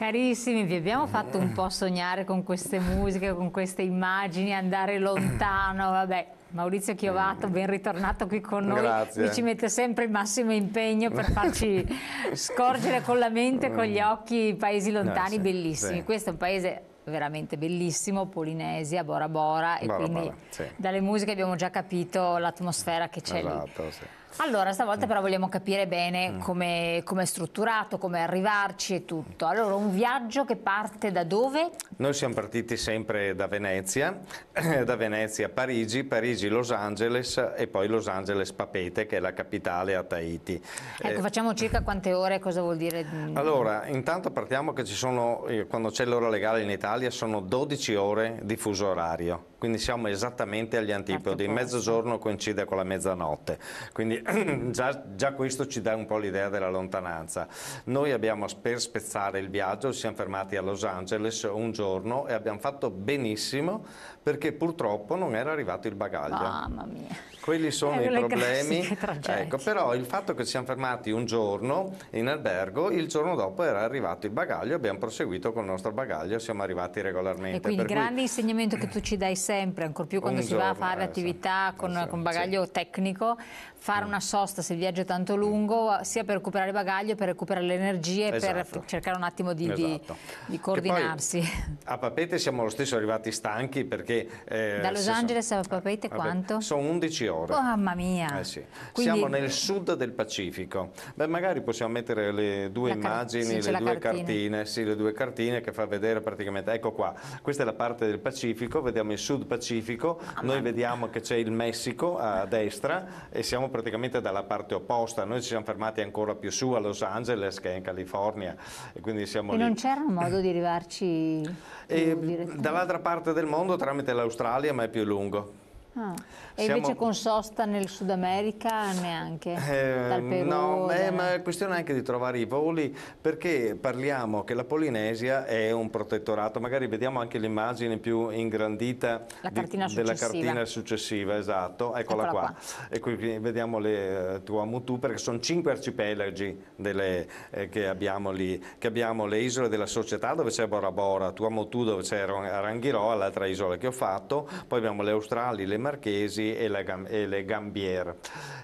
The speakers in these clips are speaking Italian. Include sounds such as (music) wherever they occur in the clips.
Carissimi, vi abbiamo fatto un po' sognare con queste musiche, con queste immagini, andare lontano, vabbè. Maurizio Chiovato, ben ritornato qui con noi, Grazie. che ci mette sempre il massimo impegno per farci (laughs) scorgere con la mente, con gli occhi, paesi lontani, eh, sì, bellissimi. Sì. Questo è un paese veramente bellissimo, Polinesia, Bora Bora, e Bora, quindi Bora, sì. dalle musiche abbiamo già capito l'atmosfera che c'è esatto, lì. Sì. Allora, stavolta mm. però vogliamo capire bene mm. come, com è strutturato, come arrivarci e tutto. Allora, un viaggio che parte da dove? Noi siamo partiti sempre da Venezia, (clears throat) da Venezia a Parigi, Parigi Los Angeles e poi Los Angeles Papete, che è la capitale a Tahiti. Ecco, eh, facciamo circa quante ore, cosa vuol dire? Allora, intanto partiamo che ci sono, eh, quando c'è l'ora legale in Italia, sono 12 ore di fuso orario. Quindi siamo esattamente agli ecco, antipodi, mezzogiorno coincide con la mezzanotte, quindi (clears throat) già, già, questo ci dà un po' l'idea della lontananza. Noi abbiamo per spezzare il viaggio, ci siamo fermati a Los Angeles un giorno e abbiamo fatto benissimo perché purtroppo non era arrivato il bagaglio. Mamma mia. Quelli sono eh, i problemi, ecco, però il fatto che ci siamo fermati un giorno in albergo, il giorno dopo era arrivato il bagaglio, abbiamo proseguito con il nostro bagaglio, siamo arrivati regolarmente. E quindi grande cui... insegnamento che tu ci dai sempre, ancor più quando si giorno, va a fare eh, attività esatto. con, eh, con bagaglio sì. tecnico, fare una sosta se il viaggio è tanto mm. lungo, sia per recuperare bagaglio, per recuperare le energie, esatto. per cercare un attimo di, esatto. di, di coordinarsi. Poi, a Papete siamo lo stesso arrivati stanchi perché... Eh, da Los Angeles sono, a Papete quanto? Sono 11 ore. Oh, mamma mia! Eh sì. Quindi, siamo nel sud del Pacifico. Beh, magari possiamo mettere le due immagini, sì, le due cartina. cartine. Sì, le due cartine che fa vedere praticamente... Ecco qua, questa è la parte del Pacifico, vediamo il sud Pacifico, ah, noi mamma. vediamo che c'è il Messico a destra e siamo praticamente praticamente dalla parte opposta, noi ci siamo fermati ancora più su a Los Angeles che in California e quindi siamo e lì. non c'era un modo di arrivarci? Dall'altra parte del mondo tramite l'Australia ma è più lungo. Ah, e Siamo... invece con sosta nel Sud America neanche? Eh, dal Perù? No, beh, ma è questione anche di trovare i voli perché parliamo che la Polinesia è un protettorato, magari vediamo anche l'immagine più ingrandita cartina di, della cartina successiva, esatto, eccola, eccola qua. qua. E qui vediamo le eh, Tuamutu perché sono cinque arcipelagi delle, eh, che abbiamo lì, che abbiamo le isole della società dove c'è Bora Bora, Tuamutu dove c'è Arangiroa, l'altra isola che ho fatto, poi abbiamo le Australi, le Marchesi e, la, e le Gambier.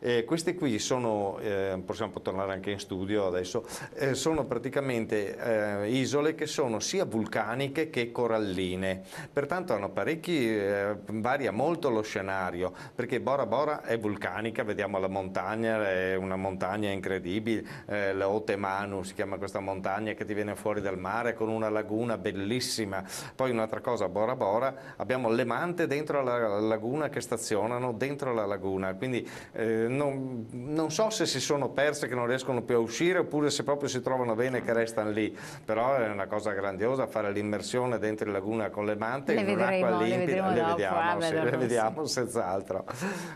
Eh, queste qui sono, eh, possiamo tornare anche in studio adesso, eh, sono praticamente eh, isole che sono sia vulcaniche che coralline, pertanto hanno parecchi, eh, varia molto lo scenario, perché Bora Bora è vulcanica, vediamo la montagna, è una montagna incredibile, eh, la Otemanu si chiama questa montagna che ti viene fuori dal mare con una laguna bellissima, poi un'altra cosa, Bora Bora, abbiamo Lemante mante dentro la laguna laguna che stazionano dentro la laguna, quindi eh, non, non, so se si sono perse che non riescono più a uscire oppure se proprio si trovano bene che restano lì, però è una cosa grandiosa fare l'immersione dentro la laguna con le mante le in un'acqua limpida, le vediamo, sì, eh, le vediamo senz'altro.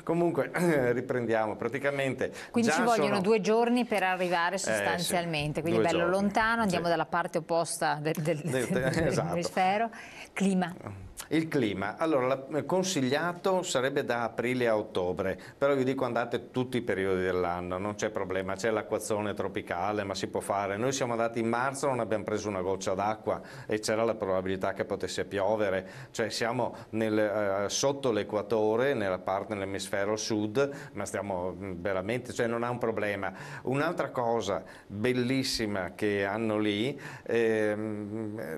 Comunque (clears throat) riprendiamo praticamente. Quindi ci vogliono sono... due giorni per arrivare sostanzialmente, eh, sì, quindi bello giorni. lontano, andiamo sì. dalla parte opposta del, del, del, del, (laughs) esatto. del Clima. Il clima, allora eh, consigliato sarebbe da aprile a ottobre, però vi dico andate tutti i periodi dell'anno, non c'è problema, c'è l'acquazzone tropicale, ma si può fare. Noi siamo andati in marzo, non abbiamo preso una goccia d'acqua e c'era la probabilità che potesse piovere, cioè siamo nel, eh, sotto l'equatore, nella parte dell'emisfero sud, ma stiamo mm, veramente, cioè non ha un problema. Un'altra cosa bellissima che hanno lì, eh,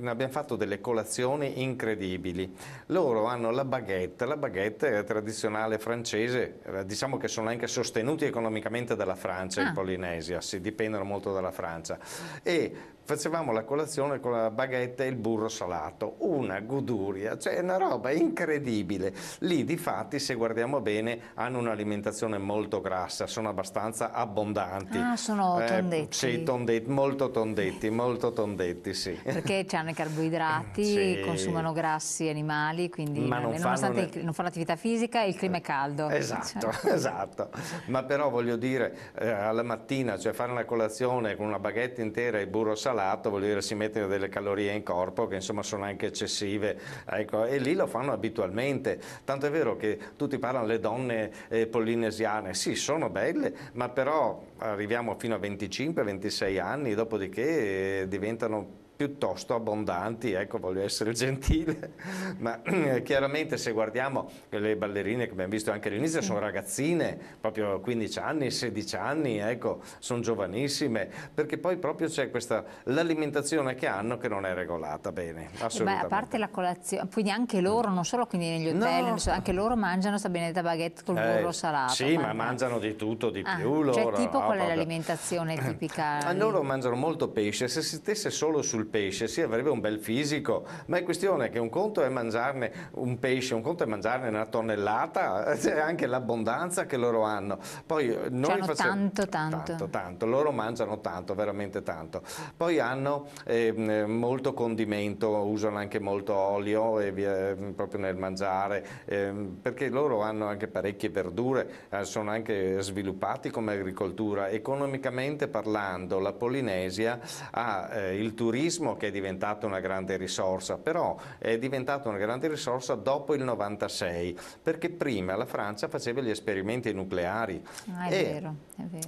abbiamo fatto delle colazioni incredibili loro hanno la baguette, la baguette tradizionale francese, eh, diciamo che sono anche sostenuti economicamente dalla Francia ah. in Polinesia, si dipendono molto dalla Francia. E facevamo la colazione con la baguette e il burro salato, una goduria, cioè una roba incredibile. Lì di fatti, se guardiamo bene, hanno un'alimentazione molto grassa, sono abbastanza abbondanti. Ah, sono eh, tondetti. sì, tondetti, molto tondetti, molto tondetti, sì. Perché hanno i carboidrati, (laughs) sì. consumano grassi e animali, quindi Ma non, nonostante fanno... non fanno attività fisica, il clima è caldo. Esatto, cioè. (laughs) esatto. Ma però voglio dire, eh, alla mattina, cioè fare una colazione con una baguette intera e burro salato, vuol dire si mettono delle calorie in corpo che insomma sono anche eccessive. Ecco, e lì lo fanno abitualmente. Tanto è vero che tutti parlano le donne eh, polinesiane, sì, sono belle, ma però arriviamo fino a 25-26 anni, dopodiché eh, diventano piuttosto abbondanti, ecco voglio essere (laughs) gentile, ma (clears throat) chiaramente se guardiamo le ballerine che abbiamo visto anche all'inizio sono mm. ragazzine, proprio 15 anni, 16 anni, ecco, sono giovanissime, perché poi proprio c'è questa, l'alimentazione che hanno che non è regolata bene, assolutamente. Eh beh, a parte la colazione, quindi anche mm. loro, non solo quindi negli hotel, no. so, anche loro mangiano sta benedetta baguette col burro eh, salato. Sì, mangiano. ma eh. mangiano di tutto, di ah, più cioè, loro. Cioè tipo no, qual è l'alimentazione (clears throat) tipica? loro mangiano molto pesce, se si stesse solo sul pesce, sì avrebbe un bel fisico, ma è questione che un conto è mangiarne un pesce, un conto è mangiarne una tonnellata, (laughs) c'è cioè anche l'abbondanza che loro hanno. Poi eh, noi facciamo tanto, tanto. tanto, tanto, loro mangiano tanto, veramente tanto. Poi hanno eh, molto condimento, usano anche molto olio e via, ehm, proprio nel mangiare, eh, perché loro hanno anche parecchie verdure, eh, sono anche sviluppati come agricoltura. Economicamente parlando, la Polinesia ha eh, il turismo turismo che è diventata una grande risorsa, però è diventata una grande risorsa dopo il 96, perché prima la Francia faceva gli esperimenti nucleari ah, e,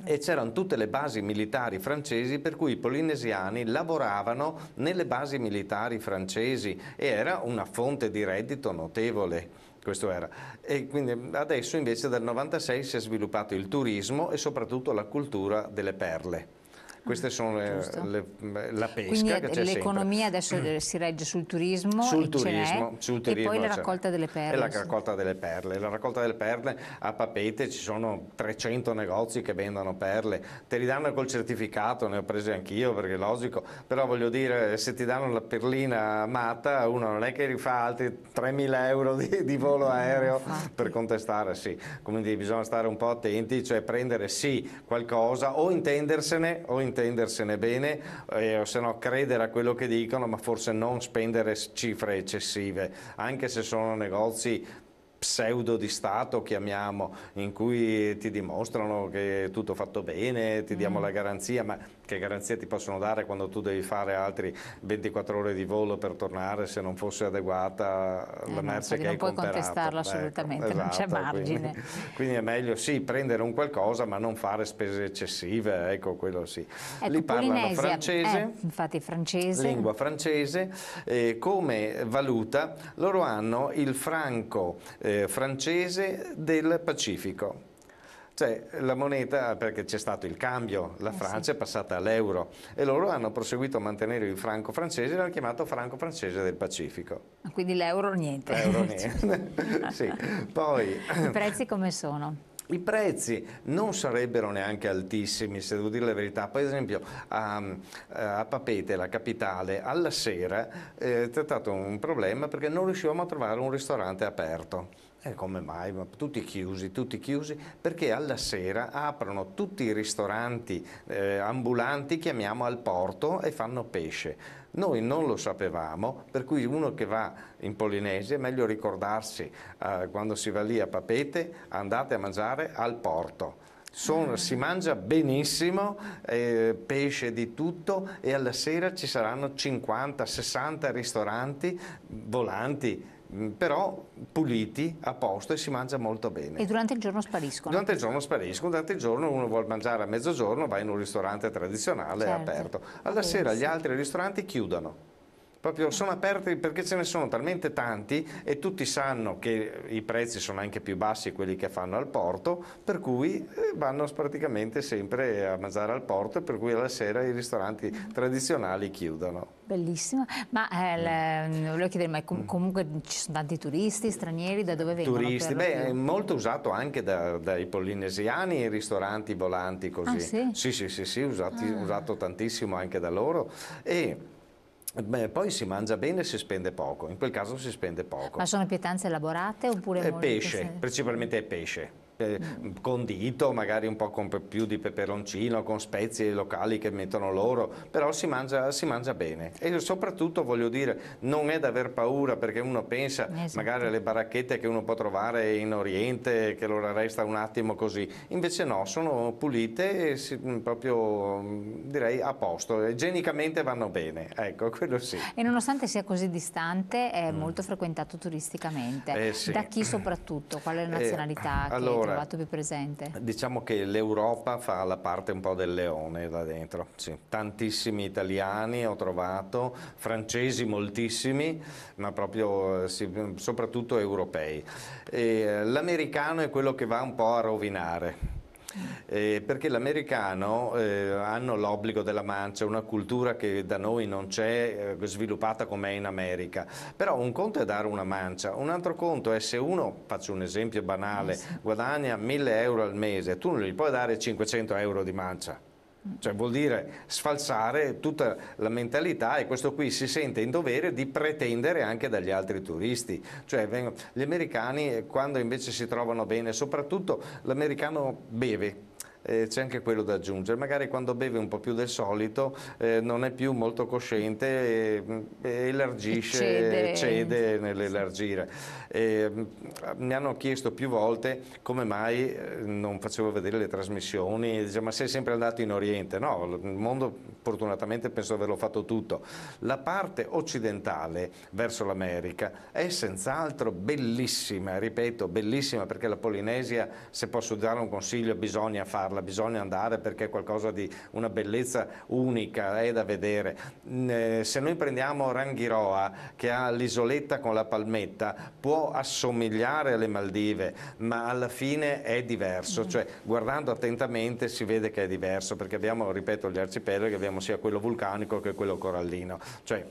e c'erano tutte le basi militari francesi per cui i polinesiani lavoravano nelle basi militari francesi e era una fonte di reddito notevole. Questo era. E quindi adesso invece dal 96 si è sviluppato il turismo e soprattutto la cultura delle perle. Queste mm, sono le, le, la pesca Quindi l'economia adesso mm. si regge sul turismo, sul turismo, sul turismo e poi la raccolta delle perle. E la raccolta delle perle. La raccolta delle perle a Papete ci sono 300 negozi che vendono perle, te li danno col certificato, ne ho presi anch'io perché è logico, però voglio dire se ti danno la perlina matta uno non è che rifà altri 3.000 euro di, di volo aereo Infatti. per contestare, sì. Quindi bisogna stare un po' attenti, cioè prendere sì qualcosa o intendersene o intendersene intendersene bene, eh, o se no credere a quello che dicono, ma forse non spendere cifre eccessive, anche se sono negozi pseudo di Stato, chiamiamo, in cui ti dimostrano che è tutto fatto bene, ti diamo mm. la garanzia, ma che garanzia ti possono dare quando tu devi fare altri 24 ore di volo per tornare se non fosse adeguata eh, la merce che hai comprato? Non puoi contestarlo ecco, assolutamente, ecco, non c'è esatto, margine. Quindi, (laughs) quindi, è meglio sì prendere un qualcosa ma non fare spese eccessive, ecco quello sì. Ecco, Lì parlano Polinesia, francese, eh, infatti francese, lingua francese, eh, come valuta loro hanno il franco eh, eh, francese del Pacifico. Cioè la moneta, perché c'è stato il cambio, la eh, Francia sì. è passata all'euro e loro hanno proseguito a mantenere il franco francese e l'hanno chiamato franco francese del Pacifico. Ah, quindi l'euro niente. L'euro (laughs) niente, (laughs) sì. Poi, I prezzi come sono? I prezzi non sarebbero neanche altissimi, se devo dire la verità. Per esempio a, eh, a Papete, la capitale, alla sera eh, è trattato un problema perché non riuscivamo a trovare un ristorante aperto. E come mai? Ma tutti chiusi, tutti chiusi, perché alla sera aprono tutti i ristoranti eh, ambulanti, chiamiamo al porto, e fanno pesce. Noi non lo sapevamo, per cui uno che va in Polinesia è meglio ricordarsi eh, quando si va lì a Papete, andate a mangiare al porto. Sono, mm. si mangia benissimo, eh, pesce di tutto e alla sera ci saranno 50-60 ristoranti volanti Mm, però puliti, a posto e si mangia molto bene. E durante il giorno spariscono? Durante il giorno spariscono, durante il giorno uno vuole mangiare a mezzogiorno, va in un ristorante tradizionale certo. aperto. Alla sì, sera sì. gli altri ristoranti chiudono. Proprio sono aperti perché ce ne sono talmente tanti e tutti sanno che i prezzi sono anche più bassi quelli che fanno al porto, per cui eh, vanno praticamente sempre a mangiare al porto e per cui alla sera i ristoranti tradizionali chiudono. Bellissima, ma eh, mm. mm. volevo chiedere, ma com mm. comunque ci sono tanti turisti stranieri, da dove vengono? Turisti, beh, è molto usato anche da, dai polinesiani, i ristoranti volanti così. Ah, sì? sì, sì, sì, sì usato, ah. usato tantissimo anche da loro e Beh, poi si mangia bene e si spende poco, in quel caso si spende poco. Ma sono pietanze elaborate oppure... Eh, pesce, principalmente è pesce. Eh, condito, magari un po' con più di peperoncino, con spezie locali che mettono loro, però si mangia, si mangia bene. E soprattutto voglio dire, non è da aver paura perché uno pensa esatto. magari alle baracchette che uno può trovare in Oriente, che loro resta un attimo così. Invece no, sono pulite e si, mm, proprio mm, direi a posto, igienicamente vanno bene, ecco, (laughs) quello sì. E nonostante sia così distante, è mm. molto frequentato turisticamente. Eh, sì. Da chi soprattutto? Qual è la eh, nazionalità? Eh, allora, trovato più presente? Diciamo che l'Europa fa la parte un po' del leone là dentro, sì. tantissimi italiani ho trovato, francesi moltissimi, ma proprio eh, sì, soprattutto europei. Eh, l'americano è quello che va un po' a rovinare eh, perché l'americano eh, hanno l'obbligo della mancia, una cultura che da noi non c'è, eh, sviluppata come è in America. Però un conto è dare una mancia, un altro conto è se uno, faccio un esempio banale, guadagna 1000 euro al mese, tu non gli puoi dare 500 euro di mancia cioè vuol dire sfalsare tutta la mentalità e questo qui si sente in dovere di pretendere anche dagli altri turisti. Cioè gli americani eh, quando invece si trovano bene, soprattutto l'americano beve, eh, c'è anche quello da aggiungere. Magari quando beve un po' più del solito eh, non è più molto cosciente e, mm, e elargisce, cede, cede nell'elargire. Eh, mi hanno chiesto più volte come mai eh, non facevo vedere le trasmissioni, diciamo, ma sei sempre andato in Oriente? No, il mondo fortunatamente penso averlo fatto tutto. La parte occidentale verso l'America è senz'altro bellissima, ripeto, bellissima perché la Polinesia, se posso dare un consiglio, bisogna farlo visitarla, bisogna andare perché è qualcosa di una bellezza unica, è da vedere. Mm, eh, se noi prendiamo Ranghiroa, che ha l'isoletta con la palmetta, può assomigliare alle Maldive, ma alla fine è diverso, mm. cioè guardando attentamente si vede che è diverso, perché abbiamo, ripeto, gli arcipelaghi, abbiamo sia quello vulcanico che quello corallino, cioè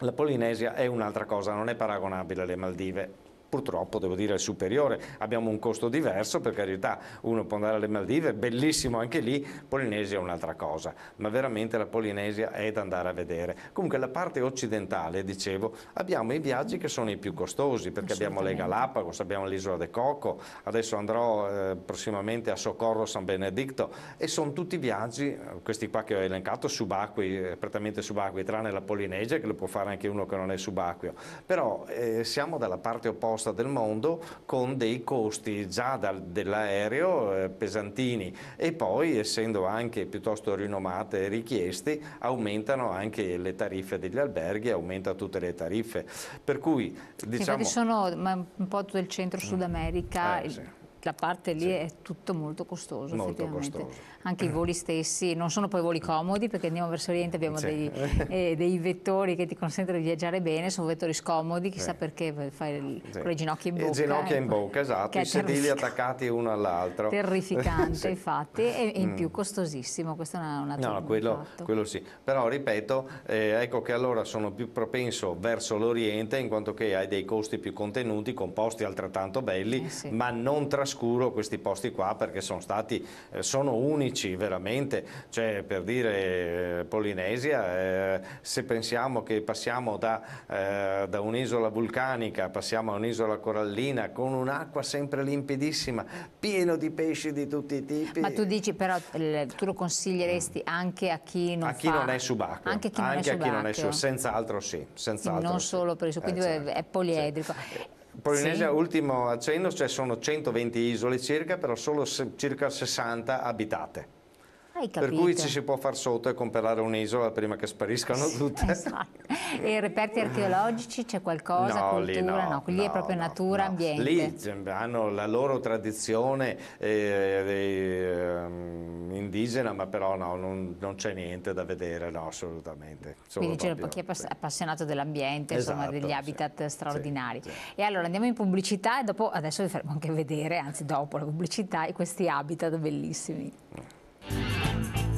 la Polinesia è un'altra cosa, non è paragonabile alle Maldive purtroppo devo dire è superiore, abbiamo un costo diverso per carità, uno può andare alle Maldive, bellissimo anche lì, Polinesia è un'altra cosa, ma veramente la Polinesia è da andare a vedere. Comunque la parte occidentale, dicevo, abbiamo i viaggi che sono i più costosi, perché abbiamo le Galapagos, abbiamo l'isola de Coco, adesso andrò eh, prossimamente a Socorro San Benedicto e sono tutti viaggi, questi qua che ho elencato, subacquei, eh, prettamente subacquei, tranne la Polinesia che lo può fare anche uno che non è subacqueo, però eh, siamo dalla parte opposta posta del mondo con dei costi già dell'aereo eh, pesantini e poi essendo anche piuttosto rinomate e richieste aumentano anche le tariffe degli alberghi, aumenta tutte le tariffe. Per cui diciamo... Sono, un po' tutto il centro Sud mm. America... Eh, sì la parte lì sì. è tutto molto costoso. Molto costoso. Anche i voli stessi non sono poi voli comodi perché andiamo verso l'Oriente, abbiamo sì. dei, (laughs) eh, dei, vettori che ti consentono di viaggiare bene, sono vettori scomodi, chissà sì. perché fai il, con le ginocchia in eh, bocca. Le ginocchia eh, in bocca, esatto, i sedili attaccati uno all'altro. (laughs) (laughs) Terrificante infatti e, in mm. più costosissimo, questo è una, un altro No, quello, quello, sì, però ripeto, eh, ecco che allora sono più propenso verso l'Oriente in quanto che hai dei costi più contenuti, con posti altrettanto belli, eh ma non trascorsi oscuro questi posti qua perché sono stati, eh, sono unici veramente, cioè per dire eh, Polinesia, eh, se pensiamo che passiamo da, eh, da un'isola vulcanica, passiamo a un'isola corallina con un'acqua sempre limpidissima, pieno di pesci di tutti i tipi. Ma tu dici però, tu lo consiglieresti mm. anche a chi non, a chi fa... non è subacqueo? Anche, chi non anche è a chi non è subacqueo, senz'altro sì. Senz'altro non sì. solo per il quindi eh, certo. è poliedrico. Sì. Polinesia, sì. ultimo accenno, cioè sono 120 isole circa, però solo circa 60 abitate. Per cui ci si può far sotto e comprare un'isola prima che spariscano tutte. Esatto. E reperti archeologici c'è qualcosa? No, cultura? lì no. no lì no, è proprio natura, no. ambiente. Lì hanno la loro tradizione eh, eh, indigena, ma però no, non, non c'è niente da vedere, no, assolutamente. Solo Quindi c'è chi è appassionato dell'ambiente, esatto, insomma, degli habitat sì, straordinari. Sì, sì. E allora andiamo in pubblicità e dopo, adesso vi faremo anche vedere, anzi dopo la pubblicità, questi habitat bellissimi. Thank you.